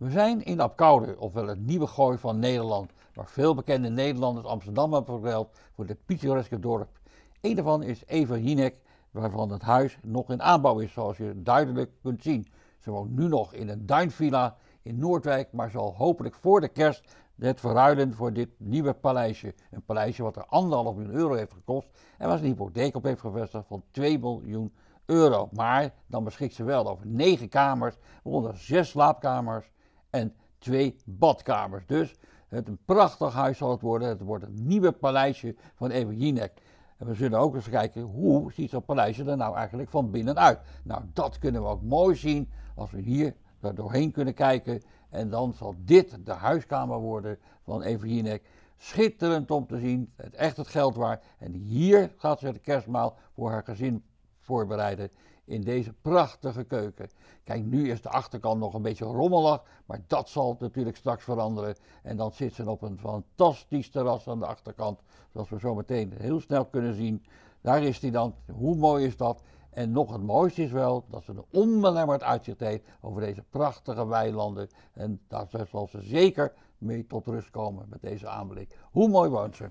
We zijn in Apkoude, ofwel het nieuwe gooi van Nederland, waar veel bekende Nederlanders Amsterdam hebben verweld voor dit pittoreske dorp. Een daarvan is Eva Hinek, waarvan het huis nog in aanbouw is, zoals je duidelijk kunt zien. Ze woont nu nog in een duinvilla in Noordwijk, maar zal hopelijk voor de kerst het verruilen voor dit nieuwe paleisje. Een paleisje wat er anderhalf miljoen euro heeft gekost en waar ze een hypotheek op heeft gevestigd van 2 miljoen euro. Maar dan beschikt ze wel over negen kamers, waaronder zes slaapkamers, en twee badkamers. Dus het een prachtig huis zal het worden. Het wordt het nieuwe paleisje van Ever En we zullen ook eens kijken hoe ziet zo'n paleisje er nou eigenlijk van binnenuit. Nou, dat kunnen we ook mooi zien als we hier daar doorheen kunnen kijken. En dan zal dit de huiskamer worden van Ever Schitterend om te zien, het echt het geld waard. En hier gaat ze de kerstmaal voor haar gezin voorbereiden in deze prachtige keuken. Kijk, nu is de achterkant nog een beetje rommelig, maar dat zal natuurlijk straks veranderen. En dan zit ze op een fantastisch terras aan de achterkant, zoals we zo meteen heel snel kunnen zien. Daar is die dan. Hoe mooi is dat? En nog het mooiste is wel dat ze een onbelemmerd uitzicht heeft over deze prachtige weilanden. En daar zal ze zeker mee tot rust komen met deze aanblik. Hoe mooi woont ze?